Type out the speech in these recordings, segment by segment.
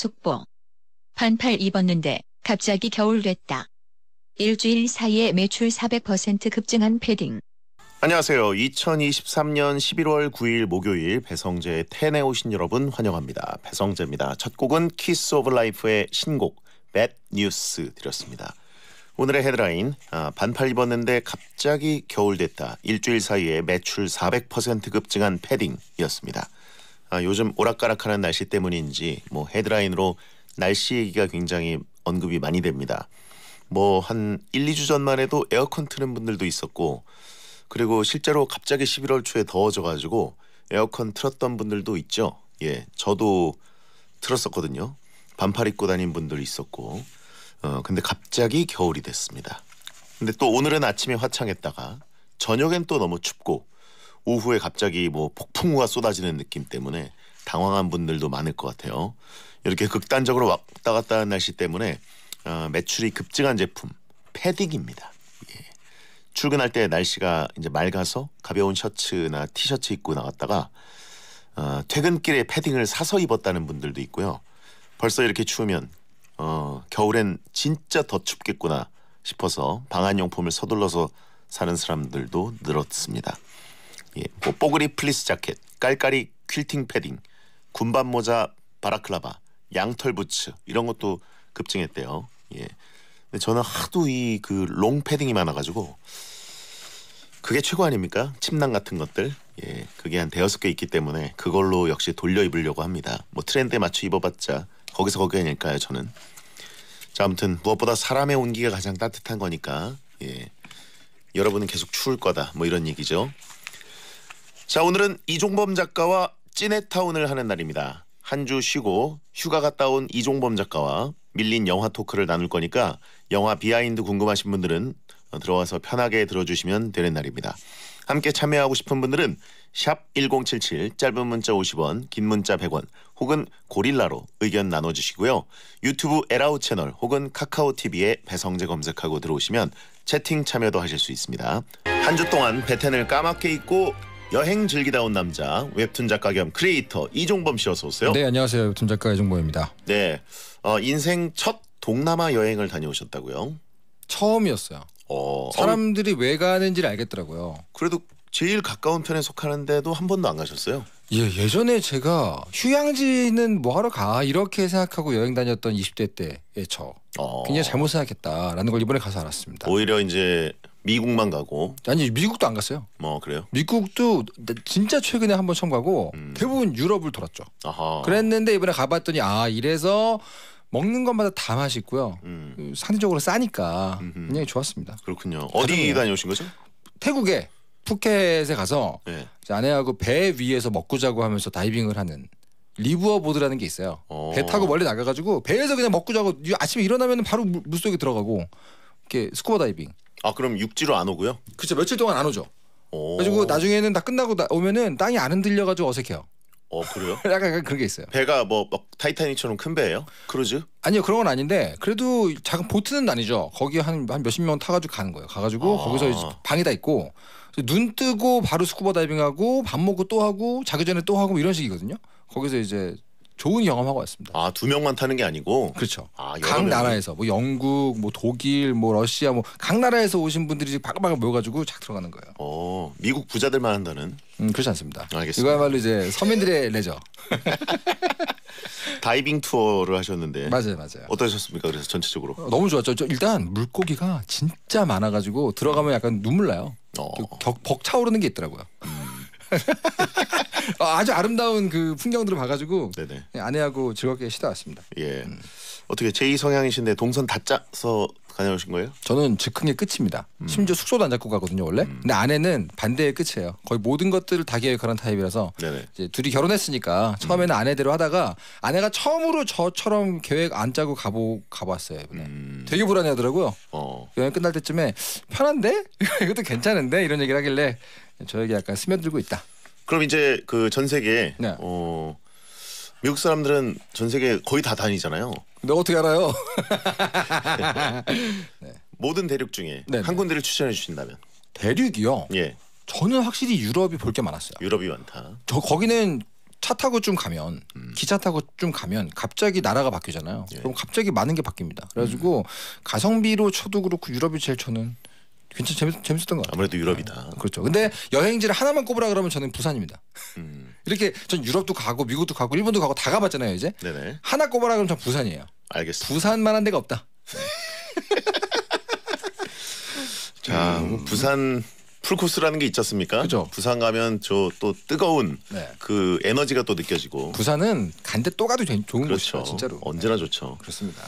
속보. 반팔 입었는데 갑자기 겨울 됐다. 일주일 사이에 매출 400% 급증한 패딩. 안녕하세요. 2023년 11월 9일 목요일 배성재의 텐에 오신 여러분 환영합니다. 배성재입니다. 첫 곡은 키스 오브 라이프의 신곡 Bad News 드렸습니다. 오늘의 헤드라인 아, 반팔 입었는데 갑자기 겨울 됐다. 일주일 사이에 매출 400% 급증한 패딩이었습니다. 아, 요즘 오락가락하는 날씨 때문인지 뭐 헤드라인으로 날씨 얘기가 굉장히 언급이 많이 됩니다. 뭐 한 1, 2주 전만 해도 에어컨 트는 분들도 있었고 그리고 실제로 갑자기 11월 초에 더워져 가지고 에어컨 틀었던 분들도 있죠. 예. 저도 틀었었거든요. 반팔 입고 다닌 분들 있었고. 어, 근데 갑자기 겨울이 됐습니다. 근데 또 오늘은 아침에 화창했다가 저녁엔 또 너무 춥고 오후에 갑자기 뭐 폭풍우가 쏟아지는 느낌 때문에 당황한 분들도 많을 것 같아요. 이렇게 극단적으로 왔다 갔다 하는 날씨 때문에 어, 매출이 급증한 제품 패딩입니다. 예. 출근할 때 날씨가 이제 맑아서 가벼운 셔츠나 티셔츠 입고 나갔다가 어, 퇴근길에 패딩을 사서 입었다는 분들도 있고요. 벌써 이렇게 추우면 어, 겨울엔 진짜 더 춥겠구나 싶어서 방한용품을 서둘러서 사는 사람들도 늘었습니다. 예, 뭐 뽀글이 플리스 자켓, 깔깔이 퀼팅 패딩, 군밤 모자, 바라클라바, 양털 부츠 이런 것도 급증했대요. 예. 근데 저는 하도 이 그 롱 패딩이 많아가지고 그게 최고 아닙니까? 침낭 같은 것들. 예, 그게 한 대여섯 개 있기 때문에 그걸로 역시 돌려 입으려고 합니다. 뭐 트렌드에 맞춰 입어봤자 거기서 거기니까요, 저는. 자, 아무튼 무엇보다 사람의 온기가 가장 따뜻한 거니까 예, 여러분은 계속 추울 거다, 뭐 이런 얘기죠. 자 오늘은 이종범 작가와 찐해타운을 하는 날입니다. 한 주 쉬고 휴가 갔다 온 이종범 작가와 밀린 영화 토크를 나눌 거니까 영화 비하인드 궁금하신 분들은 들어와서 편하게 들어주시면 되는 날입니다. 함께 참여하고 싶은 분들은 샵 1077 짧은 문자 50원 긴 문자 100원 혹은 고릴라로 의견 나눠주시고요. 유튜브 에라우 채널 혹은 카카오TV에 배성재 검색하고 들어오시면 채팅 참여도 하실 수 있습니다. 한 주 동안 베텐을 까맣게 잊고 여행 즐기다 온 남자 웹툰 작가 겸 크리에이터 이종범 씨 어서 오세요. 네 안녕하세요 웹툰 작가 이종범입니다. 네 어, 인생 첫 동남아 여행을 다녀오셨다고요? 처음이었어요. 어, 사람들이 어, 왜 가는지를 알겠더라고요. 그래도 제일 가까운 편에 속하는데도 한 번도 안 가셨어요? 예, 예전에 제가 휴양지는 뭐 하러 가 이렇게 생각하고 여행 다녔던 20대 때의 저 어. 굉장 잘못 생각했다라는 걸 이번에 가서 알았습니다. 오히려 이제 미국만 가고 아니 미국도 안 갔어요. 뭐 그래요? 미국도 진짜 최근에 한번 처음 가고 음. 대부분 유럽을 돌았죠. 아하. 그랬는데 이번에 가봤더니 아 이래서 먹는 것마다 다 맛있고요. 음. 상대적으로 싸니까 음흠. 굉장히 좋았습니다. 그렇군요. 어디 다녀오신 거죠? 태국에 푸켓에 가서 네. 아내하고 배 위에서 먹고 자고 하면서 다이빙을 하는 리브어 보드라는 게 있어요. 어. 배 타고 멀리 나가가지고 배에서 그냥 먹고 자고 아침에 일어나면 바로 물 속에 들어가고 이렇게 스쿠버 다이빙. 아 그럼 육지로 안 오고요? 그렇죠. 며칠 동안 안 오죠. 오. 그래가지고 나중에는 다 끝나고 오면은 땅이 안 흔들려가지고 어색해요. 어 그래요? 약간, 약간 그런 게 있어요. 배가 뭐막 타이타닉처럼 큰 배예요? 크루즈? 아니요 그런 건 아닌데 그래도 작은 보트는 아니죠. 거기 한, 한 몇십 명 타가지고 가는 거예요. 가가지고 아. 거기서 이제 방이 다 있고 눈 뜨고 바로 스쿠버 다이빙하고 밥 먹고 또 하고 자기 전에 또 하고 뭐 이런 식이거든요. 거기서 이제 좋은 경험하고 왔습니다. 아두 명만 타는 게 아니고 그렇죠. 아, 각 나라에서 뭐 영국, 뭐 독일, 뭐 러시아, 뭐각 나라에서 오신 분들이 지금 바글바글 모여가지고 착 들어가는 거예요. 어 미국 부자들만 한다는 음, 그렇지 않습니다. 알겠습니다. 이거야말로 이제 서민들의 레저. 다이빙 투어를 하셨는데 맞아요, 맞아요. 어떠셨습니까? 그래서 전체적으로 어, 너무 좋았죠. 저 일단 물고기가 진짜 많아가지고 들어가면 약간 눈물 나요. 어. 그 벅차오르는 게 있더라고요. 음. 어, 아주 아름다운 그 풍경들을 봐가지고 네네. 예, 아내하고 즐겁게 쉬다 왔습니다. 예. 음. 어떻게 제2 성향이신데 동선 다 짜서 다녀오신 거예요? 저는 즉흥의 끝입니다. 음. 심지어 숙소도 안 잡고 가거든요 원래. 음. 근데 아내는 반대의 끝이에요. 거의 모든 것들을 다 계획하는 타입이라서 네네. 이제 둘이 결혼했으니까 처음에는 음. 아내대로 하다가 아내가 처음으로 저처럼 계획 안 짜고 가보 가봤어요 이번에. 음. 되게 불안해하더라고요. 어. 여행 끝날 때쯤에 편한데 이것도 괜찮은데 이런 얘기를 하길래 저에게 약간 스며들고 있다. 그럼 이제 그 전 세계 네. 어, 미국 사람들은 전 세계 거의 다 다니잖아요. 근 어떻게 알아요? 네. 모든 대륙 중에 네네. 한 군데를 추천해 주신다면 대륙이요. 예. 저는 확실히 유럽이 볼 게 많았어요. 유럽이 많다. 저 거기는 차 타고 좀 가면 음. 기차 타고 좀 가면 갑자기 나라가 바뀌잖아요. 예. 그럼 갑자기 많은 게 바뀝니다. 그래가지고 음. 가성비로 쳐도 그렇고 유럽이 제일 저는 괜찮 재밌, 재밌었던 것 같아요. 아무래도 유럽이다. 네. 그렇죠. 근데 여행지를 하나만 꼽으라 그러면 저는 부산입니다. 음. 이렇게 전 유럽도 가고 미국도 가고 일본도 가고 다 가봤잖아요 이제. 네네. 하나 꼽으라 그러면 전 부산이에요. 알겠습니다. 부산만한 데가 없다. 자, 음. 뭐 부산 풀코스라는 게있잖습니까 그죠. 부산 가면 저 또 뜨거운 네. 그 에너지가 또 느껴지고. 부산은 간 데 또 가도 좋은 그렇죠. 곳이죠 진짜로. 언제나 네. 좋죠. 그렇습니다.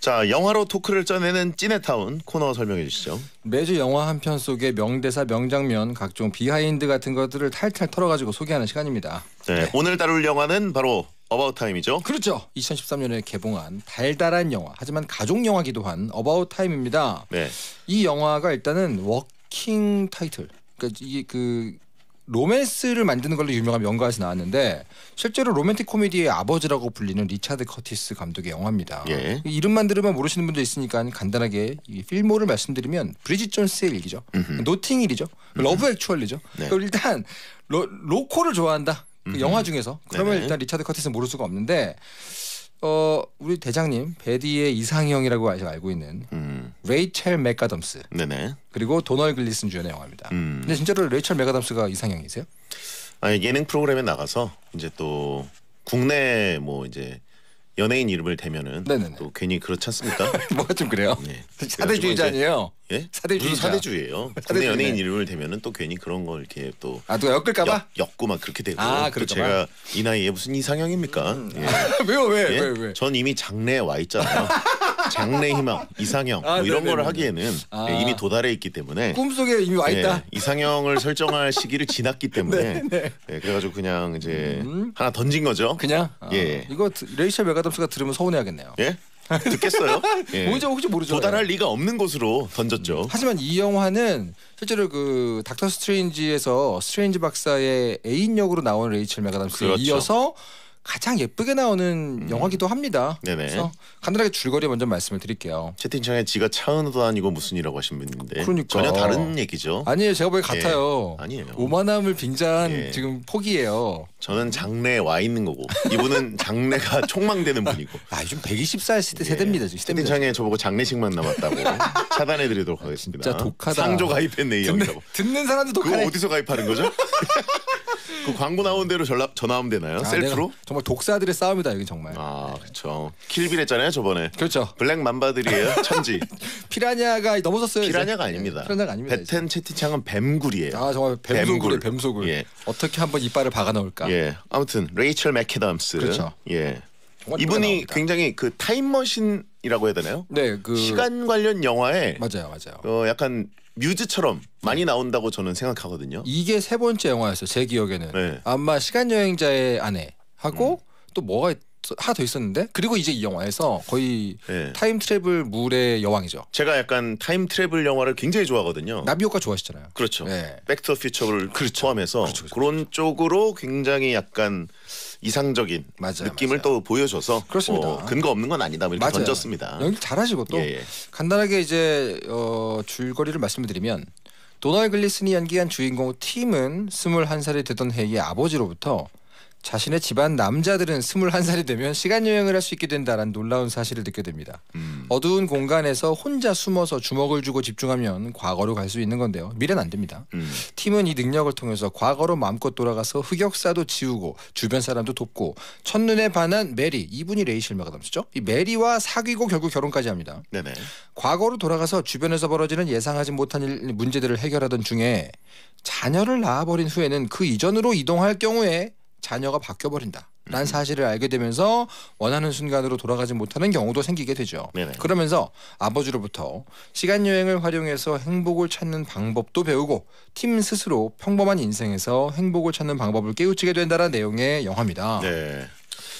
자, 영화로 토크를 짜내는 찐네타운 코너 설명해 주시죠. 매주 영화 한 편 속의 명대사, 명장면, 각종 비하인드 같은 것들을 탈탈 털어가지고 소개하는 시간입니다. 네, 네. 오늘 다룰 영화는 바로 어바웃 타임이죠. 그렇죠. 2013년에 개봉한 달달한 영화, 하지만 가족 영화기도 한 어바웃 타임입니다. 네. 이 영화가 일단은 워킹 타이틀, 그러니까 이게 그 로맨스를 만드는 걸로 유명한 명가에서 나왔는데 실제로 로맨틱 코미디의 아버지라고 불리는 리차드 커티스 감독의 영화입니다. 예. 이름만 들으면 모르시는 분도 있으니까 간단하게 이 필모를 말씀드리면 브리짓 존스의 일기죠. 음흠. 노팅 일이죠. 음흠. 러브 액츄얼리죠. 네. 일단 로, 로코를 좋아한다. 그 영화 중에서 네. 그러면 네 일단 리차드 커티스는 모를 수가 없는데 어 우리 대장님 베디의 이상형이라고 아직 알고 있는 음. 레이첼 맥가덤스 네네. 그리고 도널 글리슨 주연의 영화입니다. 음. 근데 진짜로 레이첼 맥가덤스가 이상형이세요? 아니 예능 프로그램에 나가서 이제 또 국내 뭐 이제 연예인 이름을 대면은 네네네. 또 괜히 그렇지 않습니까? 뭐가 좀 그래요? 네. 예? 사대주의자 아니에요? 예? 사대주의 사대주의예요. 근데 사대주의네. 연예인 이름을 대면은 또 괜히 그런 걸 이렇게 또 아, 누가 엮을까봐? 엮고 막 그렇게 되고 아, 또 그럴까봐? 제가 이 나이에 무슨 이상형입니까? 예. 왜요 왜? 예? 왜 왜? 전 이미 장래에 와 있잖아요. 장래희망, 이상형 뭐 아, 뭐 이런 네네네. 걸 하기에는 아. 네, 이미 도달해 있기 때문에 꿈속에 이미 와 예, 있다. 네, 이상형을 설정할 시기를 지났기 때문에 네, 네. 예, 그래가지고 그냥 이제 음. 하나 던진 거죠. 그냥 아, 예. 이거 레이첼 메가덤스가 들으면 서운해하겠네요. 예 듣겠어요. 예. 뭔지 혹시 모르죠. 도달할 리가 없는 곳으로 던졌죠. 음. 하지만 이 영화는 실제로 그 닥터 스트레인지에서 스트레인지 박사의 애인 역으로 나온 레이첼 메가담스에 그렇죠. 이어서 가장 예쁘게 나오는 음. 영화기도 합니다. 네네. 그래서 간단하게 줄거리 먼저 말씀을 드릴게요. 채팅창에 지가 차은우도 아니고 무슨 이라고 하신 분인데 그러니까. 전혀 다른 얘기죠. 아니에요. 제가 보기 예. 같아요. 아니에요. 오만함을 빙자한 예. 지금 폭이에요. 저는 장래에 와 있는 거고 이분은 장래가 촉망되는 분이고 아, 아 요즘 1 2 4살 시대 예. 세대입니다. 지금 시대입니다. 채팅창에 저보고 장례식만 남았다고 차단해드리도록 하겠습니다. 진짜 독하다. 상조 가입했네 이 듣는, 형이라고. 듣는 사람도 그거 독하네. 어디서 가입하는 거죠? 그 광고 나온 대로 전화 전화 하면 되나요? 아, 네. 셀프로? 정말 독사들의 싸움이다 여기 정말. 아 그렇죠. 킬빌 했잖아요 저번에. 그렇죠. 블랙 맘바들이에요 천지. 피라냐가 넘어섰어요. 피라냐가 이제. 아닙니다. 피라냐가 아닙니다. 베텐 네, 채팅창은 뱀굴이에요. 아 정말 뱀굴. 뱀속을 예. 어떻게 한번 이빨을 박아 넣을까. 예. 아무튼 레이첼 맥케덤스. 그렇죠. 예. 이분이 굉장히 그 타임머신이라고 해야 되나요? 네, 그 시간 관련 영화에 맞아요, 맞아요. 어 약간 뮤즈처럼 많이 나온다고 저는 생각하거든요. 이게 세 번째 영화였어요. 제 기억에는 네. 아마 시간 여행자의 아내 하고 음. 또 뭐가 하나 더 있었는데 그리고 이제 이 영화에서 거의 네. 타임 트래블 물의 여왕이죠. 제가 약간 타임 트래블 영화를 굉장히 좋아하거든요. 나비효과 좋아하시잖아요. 그렇죠. 네. 백터 퓨처를 그렇죠. 포함해서 그렇죠, 그렇죠. 그런 쪽으로 굉장히 약간 이상적인 맞아요, 느낌을 맞아요. 또 보여줘서 뭐 그렇습니다. 어, 근거 없는 건 아니다 뭐 이렇게 맞아요. 던졌습니다. 연기 잘하시고 또 예, 예. 간단하게 이제 어, 줄거리를 말씀드리면 도널 글리슨이 연기한 주인공 팀은 21살이 되던 해에 아버지로부터 자신의 집안 남자들은 21살이 되면 시간 여행을 할 수 있게 된다라는 놀라운 사실을 듣게 됩니다. 음. 어두운 공간에서 혼자 숨어서 주먹을 주고 집중하면 과거로 갈 수 있는 건데요. 미래는 안 됩니다. 음. 팀은 이 능력을 통해서 과거로 마음껏 돌아가서 흑역사도 지우고 주변 사람도 돕고 첫눈에 반한 메리 이분이 레이 실마가 담수죠. 이 메리와 사귀고 결국 결혼까지 합니다. 네네. 과거로 돌아가서 주변에서 벌어지는 예상하지 못한 일, 문제들을 해결하던 중에 자녀를 낳아버린 후에는 그 이전으로 이동할 경우에 자녀가 바뀌어 버린다라는 음. 사실을 알게 되면서 원하는 순간으로 돌아가지 못하는 경우도 생기게 되죠. 네네. 그러면서 아버지로부터 시간 여행을 활용해서 행복을 찾는 방법도 배우고 팀 스스로 평범한 인생에서 행복을 찾는 방법을 깨우치게 된다는 내용의 영화입니다. 네.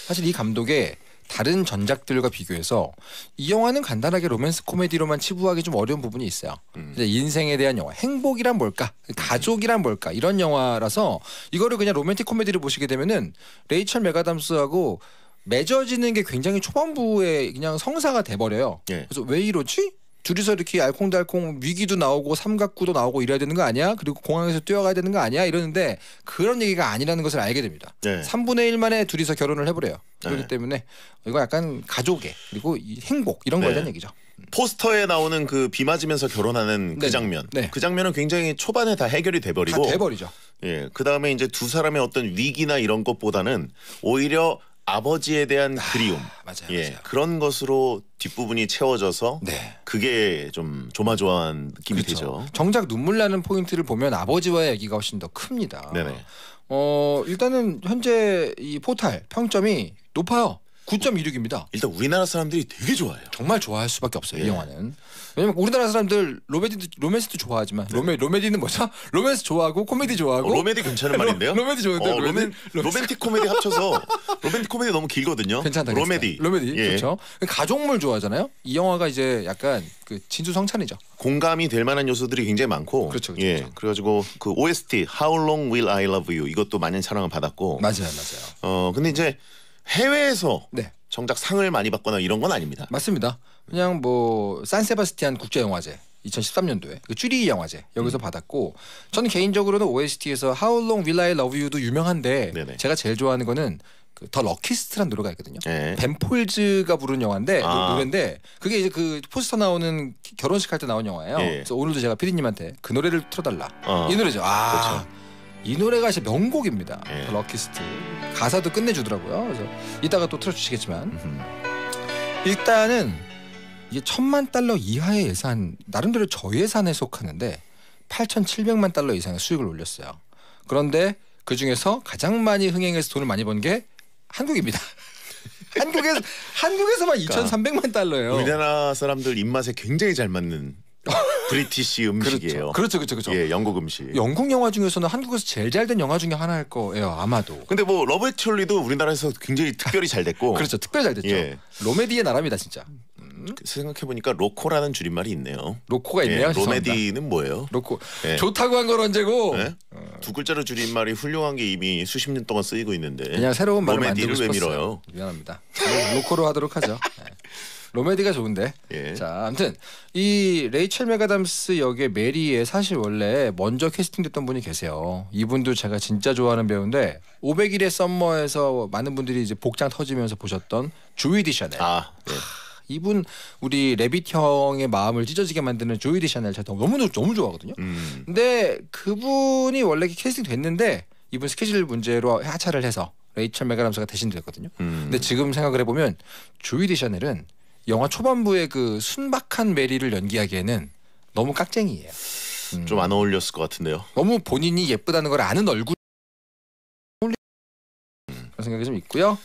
사실 이 감독의 다른 전작들과 비교해서 이 영화는 간단하게 로맨스 코미디로만 치부하기 좀 어려운 부분이 있어요. 음. 인생에 대한 영화, 행복이란 뭘까, 가족이란 뭘까 이런 영화라서 이거를 그냥 로맨틱 코미디를 보시게 되면은 레이첼 메가담스하고 맺어지는 게 굉장히 초반부에 그냥 성사가 돼버려요. 예. 그래서 왜 이러지? 둘이서 이렇게 알콩달콩 위기도 나오고 삼각구도 나오고 이래야 되는 거 아니야? 그리고 공항에서 뛰어가야 되는 거 아니야? 이러는데 그런 얘기가 아니라는 것을 알게 됩니다. 네. 3분의 1만에 둘이서 결혼을 해버려요. 그렇기 네. 때문에 이거 약간 가족의 그리고 이 행복 이런 네. 거에 대한 얘기죠. 포스터에 나오는 그 비 맞으면서 결혼하는 그 네. 장면. 네. 그 장면은 굉장히 초반에 다 해결이 돼버리고. 다 돼버리죠. 예, 그 다음에 이제 두 사람의 어떤 위기나 이런 것보다는 오히려 아버지에 대한 아, 그리움 맞아요, 예, 맞아요. 그런 것으로 뒷부분이 채워져서 네. 그게 좀 조마조마한 느낌이 그렇죠. 되죠. 정작 눈물 나는 포인트를 보면 아버지와의 얘기가 훨씬 더 큽니다. 네네. 어 일단은 현재 이 포탈 평점이 높아요. 9 1 6입니다 일단 우리나라 사람들이 되게 좋아해요. 정말 좋아할 수밖에 없어요. 이 예. 영화는. 왜냐면 우리나라 사람들 로메디도 로맨스도 좋아하지만 네. 로메 로메디는 뭐죠? 로맨스 좋아하고 코미디 좋아하고 어, 로메디 괜찮은 말인데요? 로, 로메디 좋은데 어, 로맨, 로맨틱 코미디 합쳐서 로맨틱 코미디 너무 길거든요. 괜찮다. 로메디. 로메디 예. 좋죠. 가족물 좋아하잖아요. 이 영화가 이제 약간 그 진수성찬이죠. 공감이 될 만한 요소들이 굉장히 많고 그렇죠, 그렇죠, 예. 그렇죠. 그래가지고 그 OST How Long Will I Love You 이것도 많은 사랑을 받았고 맞아요, 맞아요. 어 근데 이제 해외에서 네. 정작 상을 많이 받거나 이런 건 아닙니다. 맞습니다. 그냥 뭐 산세바스티안 국제영화제 2013년도에 그 쭈리 영화제 여기서 음. 받았고 저는 개인적으로는 OST에서 How Long Will I Love You도 유명한데 네네. 제가 제일 좋아하는 거는 그더 럭키스트라는 노래가 있거든요. 네. 벤폴즈가 부른 영화인데 그 아. 노래인데 그게 이제 그 포스터 나오는 결혼식 할 때 나온 영화예요. 예. 그래서 오늘도 제가 피디님한테 그 노래를 틀어달라 어. 이 노래죠. 아. 그렇죠. 이 노래가 진짜 명곡입니다. 예. 럭키스트 가사도 끝내주더라고요. 그래서 이따가 또 틀어주시겠지만 일단은 이게 천만 달러 이하의 예산 나름대로 저예산에 속하는데 8,700만 달러 이상의 수익을 올렸어요. 그런데 그 중에서 가장 많이 흥행해서 돈을 많이 번 게 한국입니다. 한국에서 한국에서만 그러니까 2,300만 달러예요. 우리나라 사람들 입맛에 굉장히 잘 맞는 브리티시 그렇죠. 음식이에요. 그렇죠, 그렇죠, 그렇죠. 예, 영국 음식. 영국 영화 중에서는 한국에서 제일 잘된 영화 중에 하나일 거예요, 아마도. 근데 뭐 러브 액츄얼리도 우리나라에서 굉장히 특별히 잘 됐고. 그렇죠, 특별잘 됐죠. 예. 로메디의 나라입니다, 진짜. 음, 생각해 보니까 로코라는 줄임말이 있네요. 로코가 있네요. 예, 로메디는 뭐예요? 로코. 예. 좋다고 한건 언제고? 예? 어. 두 글자로 줄임말이 훌륭한 게 이미 수십 년 동안 쓰이고 있는데. 그냥 새로운 말을 만들고 싶었어요. 미안합니다. 로코로 하도록 하죠. 예. 로메디가 좋은데. 예. 자, 아무튼 이 레이첼 메가담스 역의 메리에 사실 원래 먼저 캐스팅됐던 분이 계세요. 이분도 제가 진짜 좋아하는 배우인데 500일의 썸머에서 많은 분들이 이제 복장 터지면서 보셨던 주이디 샤넬. 아, 예. 이분 우리 레빗 형의 마음을 찢어지게 만드는 조이디 샤넬 제가 너무 너무 좋아하거든요. 음. 근데 그분이 원래 캐스팅 됐는데 이분 스케줄 문제로 하차를 해서 레이첼 메가람스가 대신됐거든요. 음. 근데 지금 생각을 해보면 조이디 샤넬은 영화 초반부의 그 순박한 메리를 연기하기에는 너무 깍쟁이에요. 음. 좀안 어울렸을 것 같은데요. 너무 본인이 예쁘다는 걸 아는 얼굴. 음. 그런 생각이 좀 있고요.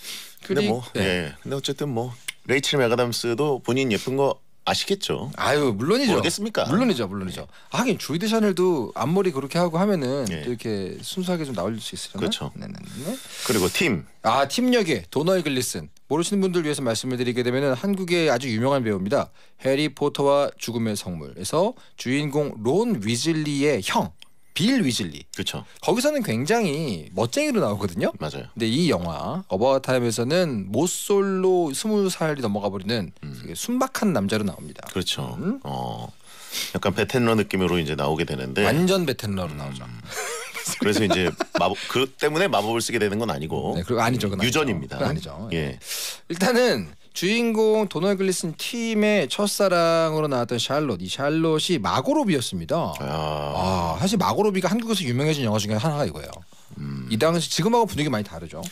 근데 뭐, 네. 예. 근데 어쨌든 뭐 레이첼 맥아담스도 본인 예쁜 거 아시겠죠. 아유 물론이죠. 모겠습니까 물론이죠, 물론이죠. 네. 하긴 주이드 샤넬도 앞머리 그렇게 하고 하면은 네. 이렇게 순수하게 좀 나올 수 있으려나? 그렇죠. 네네네. 네, 네. 그리고 팀. 아 팀력에 도널 글리슨. 모르시는 분들 위해서 말씀을 드리게 되면은 한국의 아주 유명한 배우입니다. 해리 포터와 죽음의 성물에서 주인공 론 위즐리의 형빌 위즐리. 그렇죠. 거기서는 굉장히 멋쟁이로 나오거든요. 맞아요. 근데 이 영화 어바웃타임에서는 모솔로 스무 살이 넘어가 버리는 음. 순박한 남자로 나옵니다. 그렇죠. 음? 어, 약간 베텐러 느낌으로 이제 나오게 되는데 완전 베텐러로 나오죠. 음. 그래서 이제 마법 그 때문에 마법을 쓰게 되는 건 아니고 네, 그리고 아니죠. 유전입니다. 아니죠. 예. 예. 일단은 주인공 도널 글리슨 팀의 첫사랑으로 나왔던 샬롯 이 샬롯이 마고로비였습니다. 아. 아, 사실 마고로비가 한국에서 유명해진 영화 중에 하나가 이거예요. 음. 이 당시 지금하고 분위기 많이 다르죠.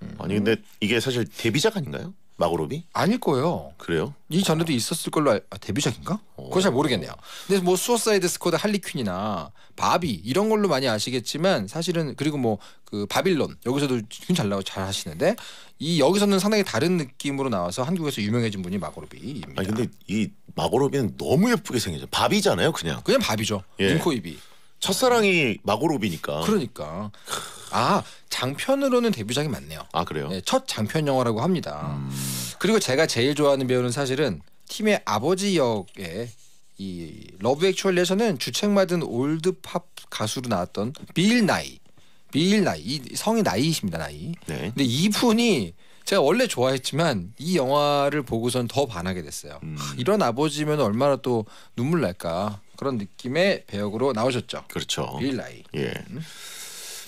음. 아니 근데 이게 사실 데뷔작 아닌가요? 마구로비 아닐 거예요. 그래요? 이 전에도 있었을 걸로 알... 아, 데뷔작인가? 어. 그건 잘 모르겠네요. 근데 뭐 수어사이드 스쿼드 할리퀸이나 바비 이런 걸로 많이 아시겠지만 사실은 그리고 뭐 그 바빌론 여기서도 잘 나오 잘 하시는데 이 여기서는 상당히 다른 느낌으로 나와서 한국에서 유명해진 분이 마구로비입니다아 근데 이마구로비는 너무 예쁘게 생겼죠. 바비잖아요, 그냥. 그냥 바비죠. 예. 눈코입이. 첫사랑이 마고로비니까. 그러니까. 아 장편으로는 데뷔작이 맞네요. 아 그래요? 네, 첫 장편 영화라고 합니다. 음. 그리고 제가 제일 좋아하는 배우는 사실은 팀의 아버지 역에 이 러브 액츄얼리에서는 주책맞은 올드팝 가수로 나왔던 빌 나이. 빌 나이 이 성이 나이십니다 나이. 네. 근데 이분이 제가 원래 좋아했지만 이 영화를 보고선 더 반하게 됐어요. 음. 이런 아버지면 얼마나 또 눈물 날까. 그런 느낌의 배역으로 나오셨죠. 그렇죠. 빌라이. 예. 음.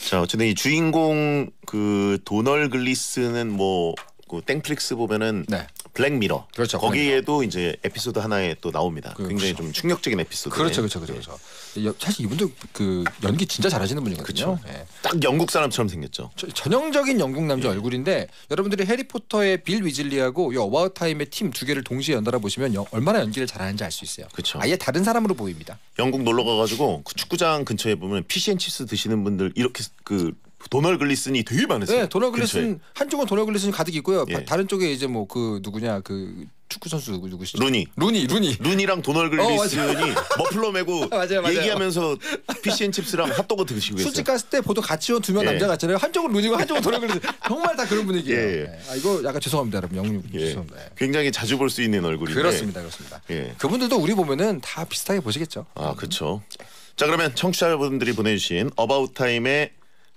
자 어쨌든 이 주인공 그 도널 글리스는 뭐그 땡플릭스 보면은 네. 블랙미러. 그렇죠. 거기에도 이제 에피소드 하나에 또 나옵니다. 그, 굉장히 좀 충격적인 에피소드. 그렇죠, 그렇죠, 예. 그렇죠. 네. 사실 이분도 그 연기 진짜 잘하시는 분이거든요. 네. 딱 영국 사람처럼 생겼죠. 저, 전형적인 영국 남자 예. 얼굴인데 여러분들이 해리포터의 빌 위즐리하고 요 어바웃 타임의 팀 두 개를 동시에 연달아 보시면 여, 얼마나 연기를 잘하는지 알 수 있어요. 그렇죠. 아예 다른 사람으로 보입니다. 영국 놀러 가가지고 그 축구장 근처에 보면 피시앤칩스 드시는 분들 이렇게 그 도널 글리슨이 되게 많으세요. 네, 도널 글리슨 근처에. 한쪽은 도널 글리슨이 가득 있고요. 예. 다른 쪽에 이제 뭐 그 누구냐 그 축구 선수 누구 누구시죠? 루니. 루니, 루니. 루니랑 도널 어, 글리슨이 어, 머플러 메고 맞아요, 맞아요. 얘기하면서 피시앤칩스랑 핫도그 드시고 계세요. 술집 갔을 때 보통 같이 온 두명 예. 남자 같잖아요. 한쪽은 루니고 한쪽은 도널 글리슨. 정말 다 그런 분위기예요. 예. 예. 네. 아, 이거 약간 죄송합니다, 여러분. 영유 웅 예. 죄송합니다. 네. 굉장히 자주 볼 수 있는 얼굴인데. 그렇습니다, 그렇습니다. 예. 그분들도 우리 보면은 다 비슷하게 보시겠죠. 아, 그렇죠. 자 그러면 청취자분들이 보내주신 어바웃 타임의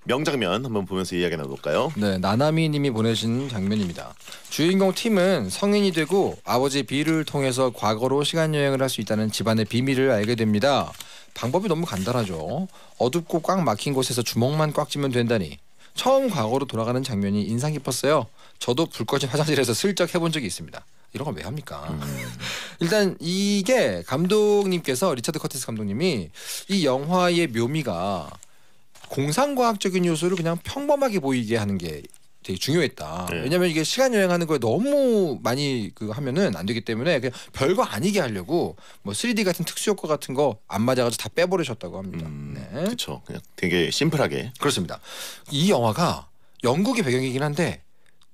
명장면 한번 보면서 이야기 나눠볼까요? 네, 나나미님이 보내신 장면입니다. 주인공 팀은 성인이 되고 아버지 비를 통해서 과거로 시간 여행을 할 수 있다는 집안의 비밀을 알게 됩니다. 방법이 너무 간단하죠. 어둡고 꽉 막힌 곳에서 주먹만 꽉 쥐면 된다니. 처음 과거로 돌아가는 장면이 인상 깊었어요. 저도 불 꺼진 화장실에서 슬쩍 해본 적이 있습니다. 이런 걸왜 합니까? 음. 일단 이게 감독님께서 리차드 커티스 감독님이 이 영화의 묘미가 공상과학적인 요소를 그냥 평범하게 보이게 하는 게 되게 중요했다. 네. 왜냐하면 이게 시간 여행하는 거에 너무 많이 그 하면은 안 되기 때문에 그냥 별거 아니게 하려고 뭐 3D 같은 특수 효과 같은 거 안 맞아가지고 다 빼버리셨다고 합니다. 음, 네. 그렇죠. 그냥 되게 심플하게. 그렇습니다. 이 영화가 영국이 배경이긴 한데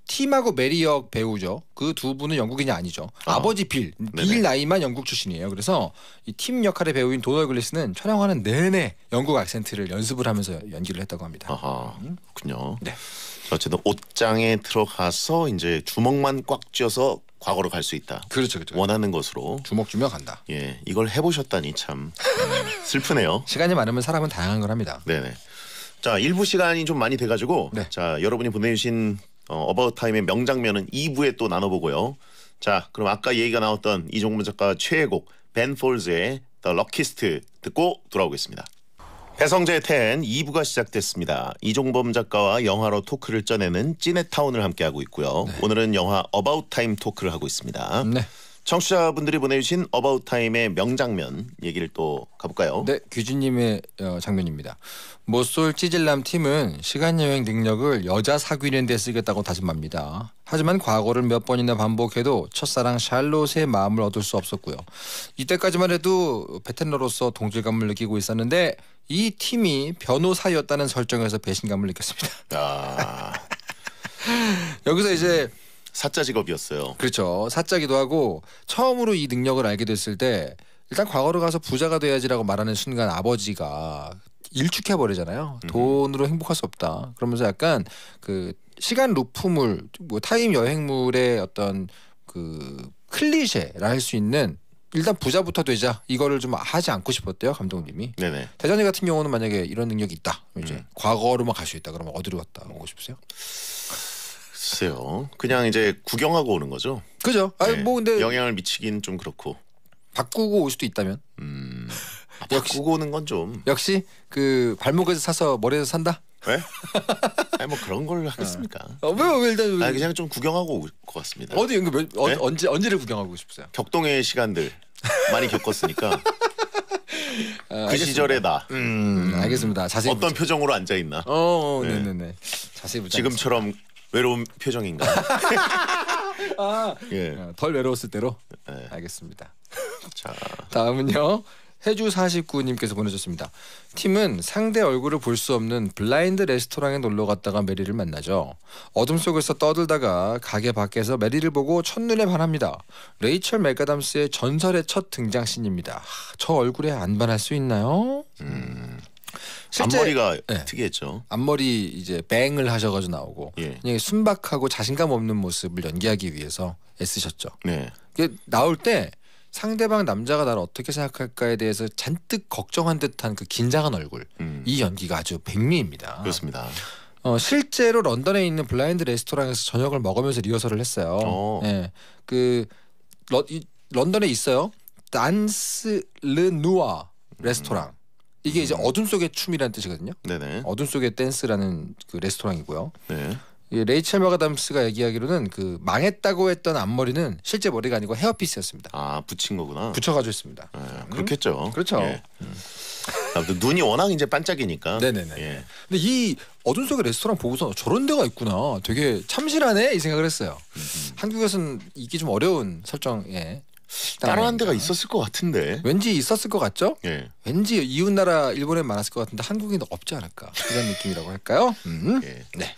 팀하고 메리어 배우죠. 그 두 분은 영국인이 아니죠. 아. 버지 빌, 빌 네네. 나이만 영국 출신이에요. 그래서 이팀 역할의 배우인 도널 글리스는 촬영하는 내내 영국 악센트를 연습을 하면서 연기를 했다고 합니다. 아하, 음. 그렇군요. 네. 어쨌든 옷장에 들어가서 이제 주먹만 꽉 쥐어서 과거로 갈 수 있다. 그렇죠, 그렇죠. 원하는 것으로. 주먹 주면 간다. 예, 이걸 해보셨다니 참 음. 슬프네요. 시간이 많으면 사람은 다양한 걸 합니다. 네네. 자, 일부 시간이 좀 많이 돼가지고 네. 자 여러분이 보내주신 어, 어바웃 타임의 명장면은 2부에 또 나눠보고요. 자, 그럼 아까 얘기가 나왔던 이종문 작가 최애곡 벤 폴즈의 The Luckiest 듣고 돌아오겠습니다. 배성재의 텐 2부가 시작됐습니다. 이종범 작가와 영화로 토크를 쪄내는 찐의 타운을 함께하고 있고요. 네. 오늘은 영화 어바웃 타임 토크를 하고 있습니다. 네. 청취자분들이 보내주신 어바웃타임의 명장면 얘기를 또 가볼까요? 네, 규진님의 어, 장면입니다. 모쏠 찌질남 팀은 시간여행 능력을 여자 사귀는 데 쓰겠다고 다짐합니다. 하지만 과거를 몇 번이나 반복해도 첫사랑 샬롯의 마음을 얻을 수 없었고요. 이때까지만 해도 베테너로서 동질감을 느끼고 있었는데 이 팀이 변호사였다는 설정에서 배신감을 느꼈습니다. 아... 여기서 이제 사짜 직업이었어요. 그렇죠. 사짜기도 하고 처음으로 이 능력을 알게 됐을 때 일단 과거로 가서 부자가 돼야지라고 말하는 순간 아버지가 일축해 버리잖아요. 돈으로 행복할 수 없다. 그러면서 약간 그 시간 루프물, 뭐 타임 여행물의 어떤 그 클리셰라 할 수 있는 일단 부자부터 되자 이거를 좀 하지 않고 싶었대요 감독님이. 네네. 대전이 같은 경우는 만약에 이런 능력이 있다, 이제 음. 과거로만 갈 수 있다 그러면 어디로 갔다 오고 싶으세요? 글쎄요. 그냥 이제 구경하고 오는 거죠. 그죠? 아니 네. 뭐 근데 영향을 미치긴 좀 그렇고. 바꾸고 올 수도 있다면. 음. 아, 바꾸고 오는 건 좀. 역시 그 발목에서 사서 머리에서 산다. 왜? 아니 뭐 그런 걸 하겠습니까? 아. 어, 왜요? 왜 일단 아 그냥 좀 구경하고 올 것 같습니다. 어디 연구 몇, 어, 네? 언제 언제를 구경하고 싶으세요? 격동의 시간들 많이 겪었으니까 아, 그시절에나 음, 알겠습니다. 자세히 어떤 보자. 표정으로 앉아 있나? 어, 어, 네. 네네네. 자세히 보자. 지금처럼 외로운 표정인가? 아, 예. 어, 덜 외로웠을 때로. 예. 알겠습니다. 자, 다음은요. 해주 49님께서 보내셨습니다 팀은 상대 얼굴을 볼 수 없는 블라인드 레스토랑에 놀러 갔다가 메리를 만나죠. 어둠 속에서 떠들다가 가게 밖에서 메리를 보고 첫눈에 반합니다. 레이첼 맥가담스의 전설의 첫 등장신입니다. 저 얼굴에 안 반할 수 있나요? 음. 앞머리가 네. 특이했죠. 앞머리 이제 뱅을 하셔가지고 나오고 예. 그냥 순박하고 자신감 없는 모습을 연기하기 위해서 애쓰셨죠. 네. 나올 때 상대방 남자가 나를 어떻게 생각할까에 대해서 잔뜩 걱정한 듯한 그 긴장한 얼굴 음. 이 연기가 아주 백미입니다. 그렇습니다. 어, 실제로 런던에 있는 블라인드 레스토랑에서 저녁을 먹으면서 리허설을 했어요. 어. 예. 네. 그 러, 이, 런던에 있어요. 단스 르 누아 음. 레스토랑. 음. 이게 이제 음. 어둠 속의 춤이라는 뜻이거든요. 네네. 어둠 속의 댄스라는 그 레스토랑이고요. 네. 레이첼 마가담스가 얘기하기로는 그 망했다고 했던 앞머리는 실제 머리가 아니고 헤어피스였습니다. 아 붙인 거구나. 붙여가지고 했습니다. 네, 음. 그렇겠죠. 음? 그렇죠. 예. 음. 아무튼 눈이 워낙 이제 반짝이니까. 네네네. 예. 근데 이 어둠 속의 레스토랑 보고서 저런 데가 있구나. 되게 참신하네이 생각을 했어요. 음. 음. 한국에서는 이게 좀 어려운 설정에 아, 따라한 데가 그러니까. 있었을 것 같은데. 왠지 있었을 것 같죠? 예. 왠지 이웃 나라 일본에 많았을 것 같은데 한국인도 없지 않을까 그런 느낌이라고 할까요? 음. 예. 네.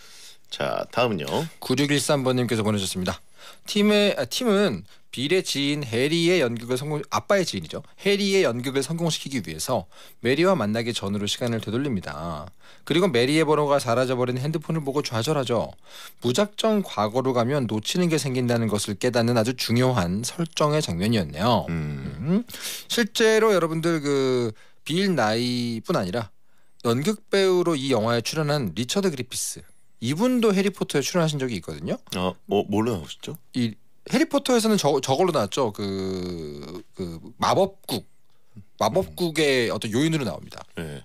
자 다음은요. 9613번님께서 보내주셨습니다. 팀의 아, 팀은 빌의 지인 해리의 연극을 성공 아빠의 지인이죠. 해리의 연극을 성공시키기 위해서 메리와 만나기 전으로 시간을 되돌립니다. 그리고 메리의 번호가 사라져버린 핸드폰을 보고 좌절하죠. 무작정 과거로 가면 놓치는 게 생긴다는 것을 깨닫는 아주 중요한 설정의 장면이었네요. 음. 음. 실제로 여러분들 그 빌 나이뿐 아니라 연극 배우로 이 영화에 출연한 리처드 그리피스 이분도 해리포터에 출연하신 적이 있거든요. 아, 어, 뭘로 나오셨죠? 이 해리포터에서는 저, 저걸로 나왔죠. 그, 그 마법국 마법국의 어떤 요인으로 나옵니다. 네.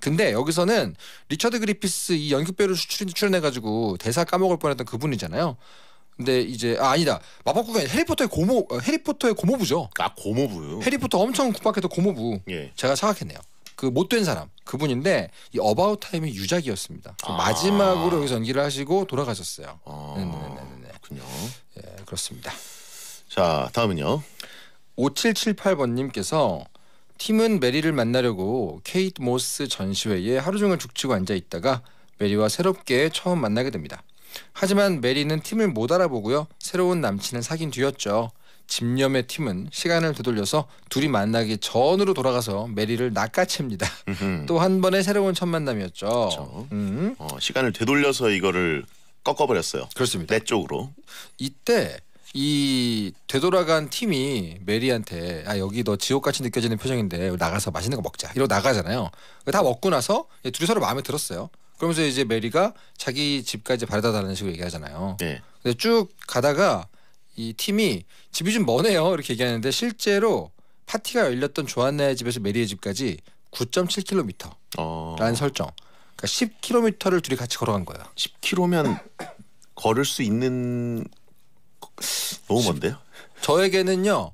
근데 여기서는 리처드 그리피스 이 연극배우를 출연해 가지고 대사 까먹을 뻔했던 그분이잖아요. 근데 이제 아 아니다 마법국이 아니라 해리포터의 고모 어, 해리포터의 고모부죠. 아 고모부요. 해리포터 엄청 국박에도 고모부. 예. 제가 생각했네요. 그 못된 사람 그분인데 이 어바웃 타임의 유작이었습니다. 그 아~ 마지막으로 여기서 연기를 하시고 돌아가셨어요. 아~ 네, 네. 그렇습니다. 자 다음은요. 5778번님께서 팀은 메리를 만나려고 케이트 모스 전시회에 하루 종일 죽치고 앉아 있다가 메리와 새롭게 처음 만나게 됩니다. 하지만 메리는 팀을 못 알아보고요. 새로운 남친을 사귄 뒤였죠. 집념의 팀은 시간을 되돌려서 둘이 만나기 전으로 돌아가서 메리를 낚아챕니다. 또 한 번의 새로운 첫 만남이었죠. 그렇죠. 음. 어, 시간을 되돌려서 이거를 꺾어버렸어요. 그렇습니다. 내 쪽으로. 이때 이 되돌아간 팀이 메리한테 아 여기 너 지옥같이 느껴지는 표정인데 나가서 맛있는 거 먹자 이러고 나가잖아요. 다 먹고 나서 둘이 서로 마음에 들었어요. 그러면서 이제 메리가 자기 집까지 바래다 달라는 식으로 얘기하잖아요. 네. 근데 쭉 가다가 이 팀이 집이 좀 머네요 이렇게 얘기하는데 실제로 파티가 열렸던 조안나의 집에서 메리의 집까지 9.7km라는 어... 설정. 그러니까 10km를 둘이 같이 걸어간 거예요. 10km면 걸을 수 있는 너무 먼데요? 저에게는요.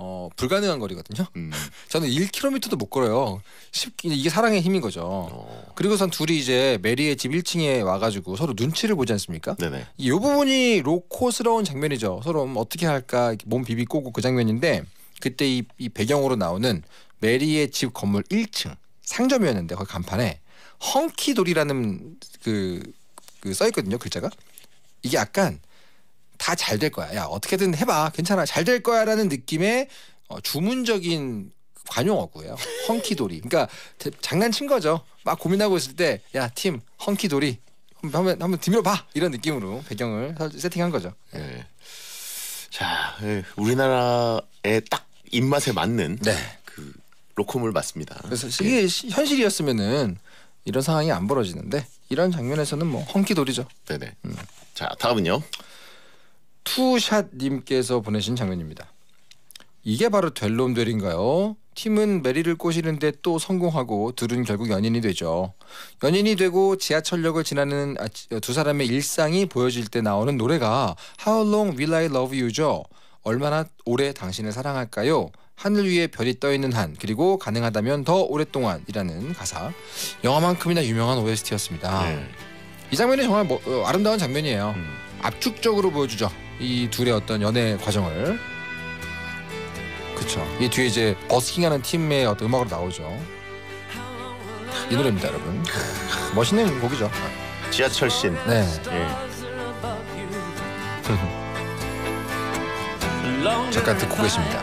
어, 불가능한 거리거든요. 음. 저는 1km도 못 걸어요. 10, 이게 사랑의 힘인 거죠. 어. 그리고선 둘이 이제 메리의 집 1층에 와가지고 서로 눈치를 보지 않습니까? 네네. 이 부분이 로코스러운 장면이죠. 서로 뭐 어떻게 할까 몸 비비고 꼬그 장면인데 그때 이, 이 배경으로 나오는 메리의 집 건물 1층 상점이었는데 거기 간판에 헝키돌이라는 그, 그 써있거든요 글자가 이게 약간 다 잘 될 거야 야 어떻게든 해봐 괜찮아 잘 될 거야라는 느낌의 어, 주문적인 관용어구예요 헝키돌이 그러니까 장난친 거죠 막 고민하고 있을 때 야 팀 헝키돌이 한번 한번 뒤밀어 봐 이런 느낌으로 배경을 세팅한 거죠 네. 자 네. 우리나라에 딱 입맛에 맞는 네. 그 로콤을 맞습니다. 그래서 이게 네. 현실이었으면은 이런 상황이 안 벌어지는데 이런 장면에서는 뭐 헝키돌이죠. 네네. 음. 자 다음은요. 투샷님께서 보내신 장면입니다. 이게 바로 될놈들인가요? 팀은 메리를 꼬시는데 또 성공하고 둘은 결국 연인이 되죠. 연인이 되고 지하철역을 지나는 아, 어, 두 사람의 일상이 보여질 때 나오는 노래가 How Long Will I Love You죠. 얼마나 오래 당신을 사랑할까요? 하늘 위에 별이 떠 있는 한 그리고 가능하다면 더 오랫동안이라는 가사 영화만큼이나 유명한 OST였습니다. 네. 이 장면이 정말 뭐, 어, 아름다운 장면이에요. 음. 압축적으로 보여주죠. 이 둘의 어떤 연애 과정을. 그렇죠. 이 뒤에 이제 버스킹하는 팀의 어떤 음악으로 나오죠. 이 노래입니다, 여러분. 멋있는 곡이죠. 지하철 씬. 네. 예. 잠깐 듣고 계십니다.